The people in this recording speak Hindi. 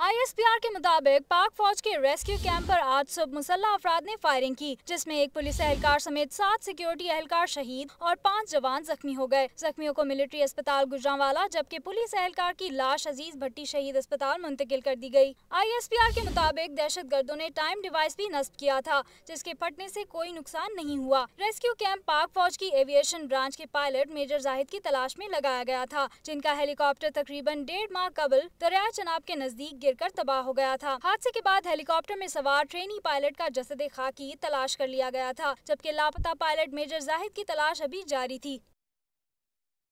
आईएसपीआर के मुताबिक पाक फौज के रेस्क्यू कैंप पर आज सुबह मुसल्ला अफराद ने फायरिंग की जिसमें एक पुलिस एहलकार समेत सात सिक्योरिटी एहलकार शहीद और पांच जवान जख्मी हो गए जख्मियों को मिलिट्री अस्पताल गुजरावाला जबकि पुलिस एहलकार की लाश अजीज भट्टी शहीद अस्पताल मुंतकिल कर दी गयी आई के मुताबिक दहशत ने टाइम डिवाइस भी नस्ब किया था जिसके फटने ऐसी कोई नुकसान नहीं हुआ रेस्क्यू कैंप पाक फौज की एविएशन ब्रांच के पायलट मेजर जाहिद की तलाश में लगाया गया था जिनका हेलीकॉप्टर तकरीबन डेढ़ माह कबल दरिया चनाब के नजदीक गिरकर तबाह हो गया था हादसे के बाद हेलीकॉप्टर में सवार ट्रेनी पायलट का जसद खाकी तलाश कर लिया गया था जबकि लापता पायलट मेजर जाहिद की तलाश अभी जारी थी